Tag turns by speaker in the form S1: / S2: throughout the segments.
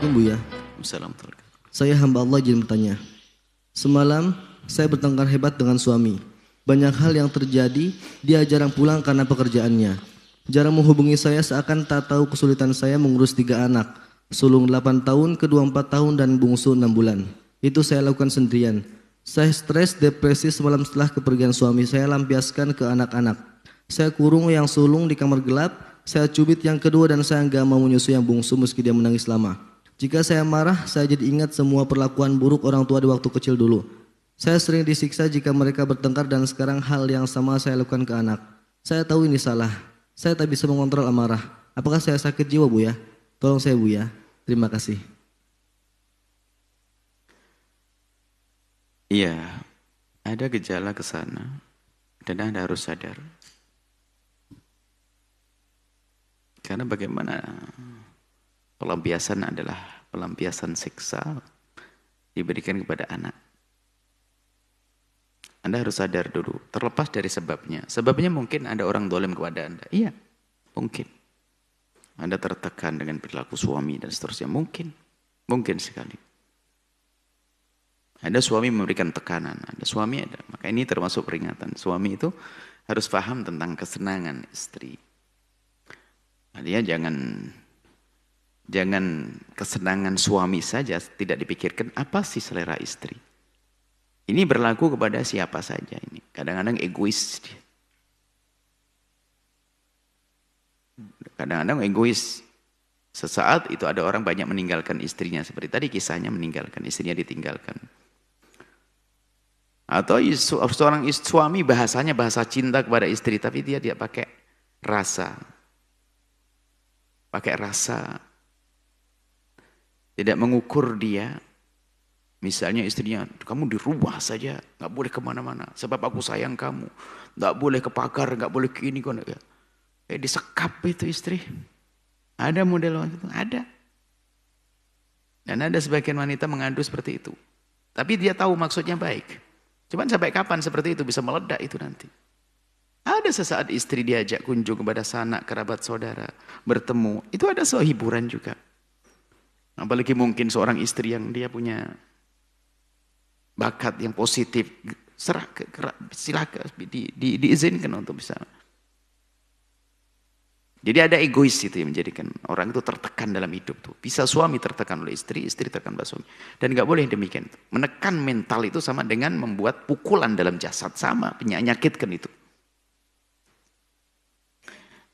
S1: Assalamualaikum Buya. Assalamualaikum. Saya hamba Allah jadi bertanya. Semalam saya bertengkar hebat dengan suami. Banyak hal yang terjadi, dia jarang pulang karena pekerjaannya. Jarang menghubungi saya seakan tak tahu kesulitan saya mengurus tiga anak. Sulung 8 tahun, kedua 4 tahun, dan bungsu 6 bulan. Itu saya lakukan sendirian. Saya stres, depresi semalam setelah kepergian suami. Saya lampiaskan ke anak-anak. Saya kurung yang sulung di kamar gelap, saya cubit yang kedua dan saya nggak mau menyusui yang bungsu meski dia menangis lama. Jika saya marah, saya jadi ingat semua perlakuan buruk orang tua di waktu kecil dulu. Saya sering disiksa jika mereka bertengkar dan sekarang hal yang sama saya lakukan ke anak. Saya tahu ini salah. Saya tak bisa mengontrol amarah. Apakah saya sakit jiwa, Bu ya? Tolong saya, Bu ya. Terima kasih. Iya, ada gejala ke sana dan Anda harus sadar. Karena bagaimana Pelampiasan adalah pelampiasan siksa diberikan kepada anak. Anda harus sadar dulu, terlepas dari sebabnya. Sebabnya mungkin ada orang dolim kepada Anda. Iya, mungkin. Anda tertekan dengan perilaku suami dan seterusnya. Mungkin, mungkin sekali. Ada suami memberikan tekanan, ada suami ada. Maka ini termasuk peringatan. Suami itu harus paham tentang kesenangan istri. artinya jangan Jangan kesenangan suami saja tidak dipikirkan apa sih selera istri. Ini berlaku kepada siapa saja ini. Kadang-kadang egois. Kadang-kadang egois. Sesaat itu ada orang banyak meninggalkan istrinya. Seperti tadi kisahnya meninggalkan istrinya ditinggalkan. Atau isu, seorang istri, suami bahasanya bahasa cinta kepada istri. Tapi dia tidak pakai rasa. Pakai rasa tidak mengukur dia. Misalnya istrinya, kamu di rumah saja, nggak boleh kemana-mana. Sebab aku sayang kamu. Nggak boleh ke pakar, nggak boleh ke ini. Kok. Eh, disekap itu istri. Ada model itu, ada. Dan ada sebagian wanita mengandung seperti itu. Tapi dia tahu maksudnya baik. Cuman sampai kapan seperti itu bisa meledak itu nanti. Ada sesaat istri diajak kunjung kepada sanak, kerabat, saudara, bertemu. Itu ada sebuah hiburan juga. Apalagi mungkin seorang istri yang dia punya bakat yang positif, serah ke, silakan di, di, diizinkan untuk bisa. Jadi ada egois itu yang menjadikan orang itu tertekan dalam hidup tuh. Bisa suami tertekan oleh istri, istri tertekan oleh suami. Dan nggak boleh demikian. Menekan mental itu sama dengan membuat pukulan dalam jasad sama, penyakitkan itu.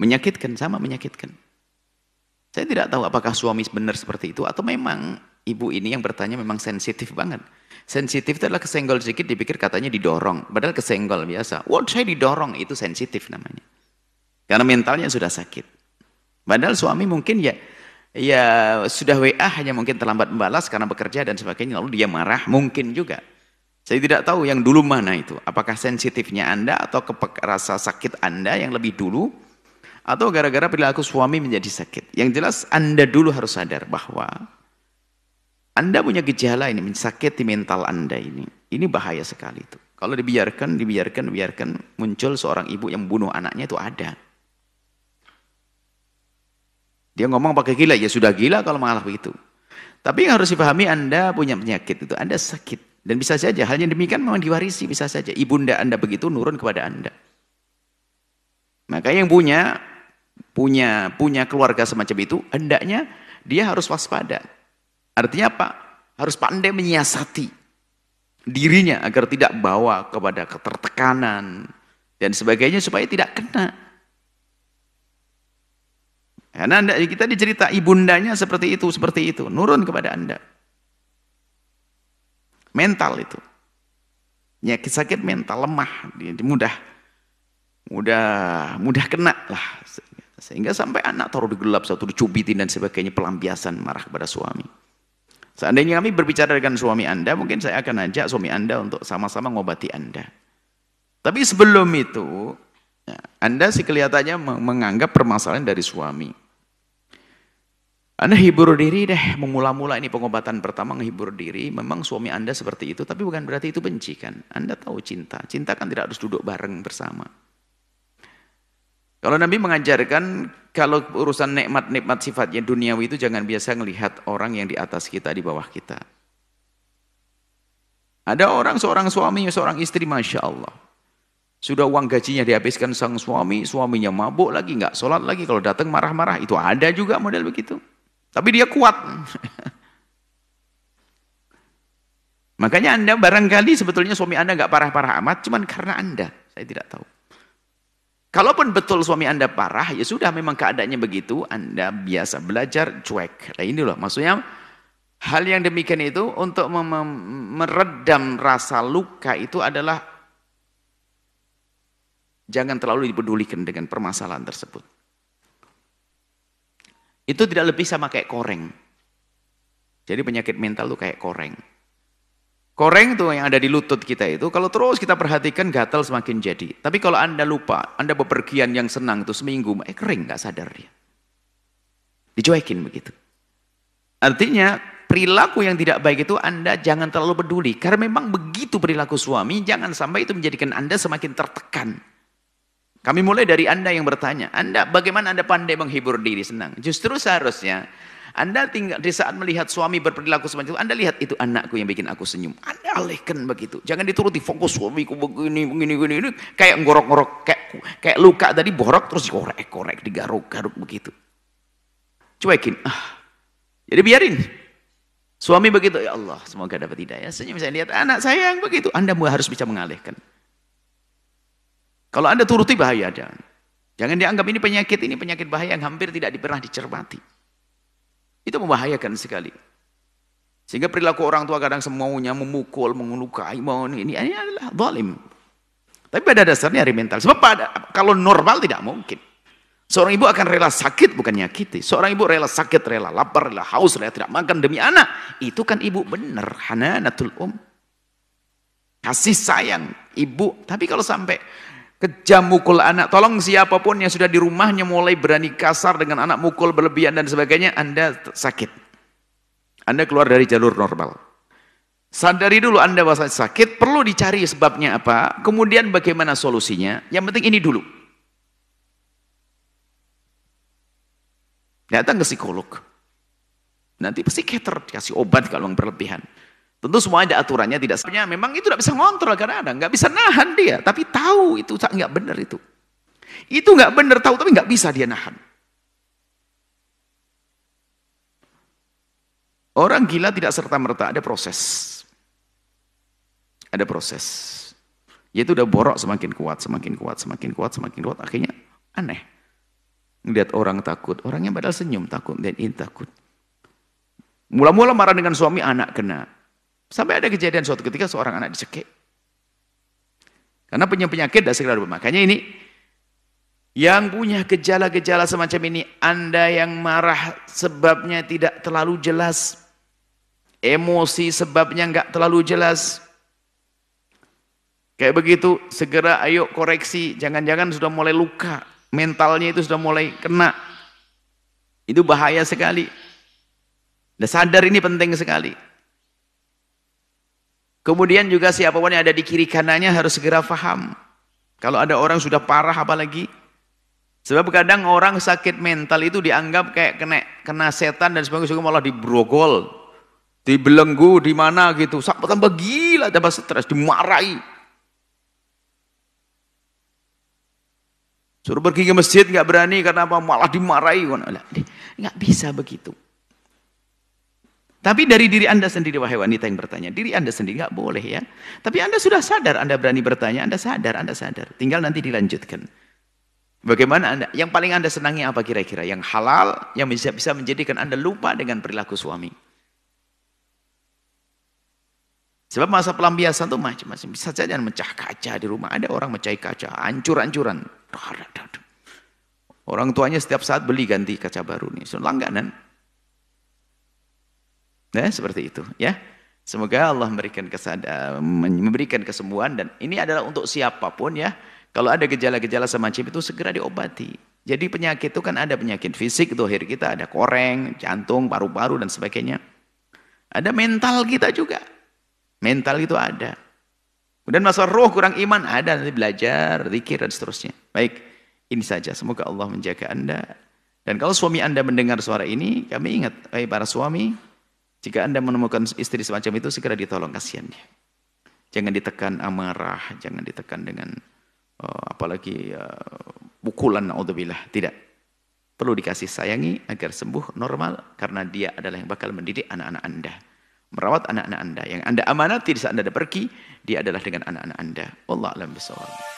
S1: Menyakitkan sama menyakitkan. Saya tidak tahu apakah suami benar seperti itu atau memang ibu ini yang bertanya memang sensitif banget. Sensitif itu adalah kesenggol sedikit dipikir katanya didorong. Padahal kesenggol biasa. Wah saya didorong itu sensitif namanya. Karena mentalnya sudah sakit. Padahal suami mungkin ya ya sudah WA hanya mungkin terlambat membalas karena bekerja dan sebagainya. Lalu dia marah mungkin juga. Saya tidak tahu yang dulu mana itu. Apakah sensitifnya Anda atau rasa sakit Anda yang lebih dulu atau gara-gara perilaku suami menjadi sakit. Yang jelas Anda dulu harus sadar bahwa Anda punya gejala ini, sakit mental Anda ini. Ini bahaya sekali itu. Kalau dibiarkan, dibiarkan, biarkan muncul seorang ibu yang membunuh anaknya itu ada. Dia ngomong pakai gila, ya sudah gila kalau mengalah begitu. Tapi yang harus dipahami Anda punya penyakit itu, Anda sakit. Dan bisa saja hal yang demikian memang diwarisi, bisa saja. Ibunda Anda begitu nurun kepada Anda. Maka yang punya punya punya keluarga semacam itu, hendaknya dia harus waspada. Artinya apa? Harus pandai menyiasati dirinya agar tidak bawa kepada ketertekanan dan sebagainya supaya tidak kena. Karena anda, kita dicerita ibundanya seperti itu, seperti itu, nurun kepada anda. Mental itu. Nyakit sakit mental lemah, mudah mudah mudah kena lah sehingga sampai anak taruh gelap satu, dicubitin dan sebagainya, pelampiasan marah kepada suami. Seandainya kami berbicara dengan suami Anda, mungkin saya akan ajak suami Anda untuk sama-sama ngobati Anda. Tapi sebelum itu, ya, Anda sih kelihatannya menganggap permasalahan dari suami. Anda hibur diri deh, memula-mula ini pengobatan pertama menghibur diri, memang suami Anda seperti itu, tapi bukan berarti itu benci kan. Anda tahu cinta, cinta kan tidak harus duduk bareng bersama. Kalau Nabi mengajarkan kalau urusan nikmat-nikmat sifatnya duniawi itu jangan biasa melihat orang yang di atas kita, di bawah kita. Ada orang seorang suami, seorang istri, masya Allah. Sudah uang gajinya dihabiskan sang suami, suaminya mabuk lagi, nggak sholat lagi. Kalau datang marah-marah, itu ada juga model begitu. Tapi dia kuat. Makanya Anda barangkali sebetulnya suami Anda nggak parah-parah amat, cuman karena Anda. Saya tidak tahu. Kalaupun betul suami Anda parah, ya sudah memang keadaannya begitu, Anda biasa belajar cuek. Nah ini loh, maksudnya hal yang demikian itu untuk meredam rasa luka itu adalah jangan terlalu dipedulikan dengan permasalahan tersebut. Itu tidak lebih sama kayak koreng. Jadi penyakit mental itu kayak koreng. Koreng tuh yang ada di lutut kita itu, kalau terus kita perhatikan gatal semakin jadi. Tapi kalau Anda lupa, Anda bepergian yang senang itu seminggu, eh kering nggak sadar dia. Dicuekin begitu. Artinya perilaku yang tidak baik itu Anda jangan terlalu peduli. Karena memang begitu perilaku suami, jangan sampai itu menjadikan Anda semakin tertekan. Kami mulai dari Anda yang bertanya, Anda bagaimana Anda pandai menghibur diri senang? Justru seharusnya anda tinggal di saat melihat suami berperilaku semacam itu, Anda lihat itu anakku yang bikin aku senyum. Anda alihkan begitu. Jangan dituruti fokus suamiku begini, begini, begini, begini. kayak ngorok-ngorok, kayak, kayak luka tadi borok terus korek korek digaruk-garuk begitu. Cuekin. Ah. Jadi biarin. Suami begitu, ya Allah, semoga dapat tidak ya. Senyum saya lihat anak saya yang begitu. Anda harus bisa mengalihkan. Kalau Anda turuti bahaya jangan. Jangan dianggap ini penyakit, ini penyakit bahaya yang hampir tidak pernah dicermati. Itu membahayakan sekali. Sehingga perilaku orang tua kadang semaunya memukul, mengelukai, mau ini, ini adalah zalim. Tapi pada dasarnya hari mental. Sebab pada, kalau normal tidak mungkin. Seorang ibu akan rela sakit bukan nyakiti. Seorang ibu rela sakit, rela lapar, rela haus, rela tidak makan demi anak. Itu kan ibu benar. Hananatul um. Kasih sayang ibu. Tapi kalau sampai Kejam mukul anak. Tolong siapapun yang sudah di rumahnya mulai berani kasar dengan anak mukul berlebihan dan sebagainya, Anda sakit. Anda keluar dari jalur normal. Sadari dulu Anda bahasa sakit, perlu dicari sebabnya apa, kemudian bagaimana solusinya. Yang penting ini dulu. Datang ke psikolog. Nanti psikiater dikasih obat kalau yang berlebihan. Tentu semua ada aturannya, tidak sebenarnya memang itu tidak bisa ngontrol karena ada nggak bisa nahan dia, tapi tahu itu nggak benar itu. Itu nggak benar tahu tapi nggak bisa dia nahan. Orang gila tidak serta merta ada proses, ada proses. Yaitu udah borok semakin kuat, semakin kuat, semakin kuat, semakin kuat, akhirnya aneh. Lihat orang takut, orangnya padahal senyum takut, dan ini takut. Mula-mula marah dengan suami, anak kena. Sampai ada kejadian suatu ketika seorang anak dicekik. Karena punya penyakit dasar kedua. Makanya ini yang punya gejala-gejala semacam ini, Anda yang marah sebabnya tidak terlalu jelas. Emosi sebabnya nggak terlalu jelas. Kayak begitu, segera ayo koreksi. Jangan-jangan sudah mulai luka. Mentalnya itu sudah mulai kena. Itu bahaya sekali. Dan sadar ini penting sekali. Kemudian juga siapapun yang ada di kiri kanannya harus segera faham. Kalau ada orang sudah parah apalagi. Sebab kadang orang sakit mental itu dianggap kayak kena, kena setan dan sebagainya. Malah dibrogol, dibelenggu, di mana gitu. Sampai tambah gila, tambah stres, dimarahi. Suruh pergi ke masjid nggak berani karena apa? Malah dimarahi. Nggak bisa begitu. Tapi dari diri Anda sendiri, wahai wanita yang bertanya, diri Anda sendiri nggak boleh ya. Tapi Anda sudah sadar, Anda berani bertanya, Anda sadar, Anda sadar. Tinggal nanti dilanjutkan. Bagaimana Anda, yang paling Anda senangi apa kira-kira? Yang halal, yang bisa, bisa menjadikan Anda lupa dengan perilaku suami. Sebab masa pelampiasan itu macam-macam. Bisa saja mecah kaca di rumah. Ada orang mecah kaca, hancur-hancuran. Orang tuanya setiap saat beli ganti kaca baru nih. So, langganan. Nah, seperti itu ya. Semoga Allah memberikan kesadaran, memberikan kesembuhan dan ini adalah untuk siapapun ya. Kalau ada gejala-gejala semacam itu segera diobati. Jadi penyakit itu kan ada penyakit fisik, dohir kita ada koreng, jantung, paru-paru dan sebagainya. Ada mental kita juga. Mental itu ada. Kemudian masalah roh kurang iman ada nanti belajar, zikir dan seterusnya. Baik, ini saja. Semoga Allah menjaga Anda. Dan kalau suami Anda mendengar suara ini, kami ingat, eh, para suami, jika Anda menemukan istri semacam itu, segera ditolong, kasihan dia. Jangan ditekan amarah, jangan ditekan dengan uh, apalagi uh, pukulan, naudzubillah. Tidak. Perlu dikasih sayangi agar sembuh normal, karena dia adalah yang bakal mendidik anak-anak Anda. Merawat anak-anak Anda. Yang Anda amanati tidak saat Anda pergi, dia adalah dengan anak-anak Anda. Allah alam bisawab.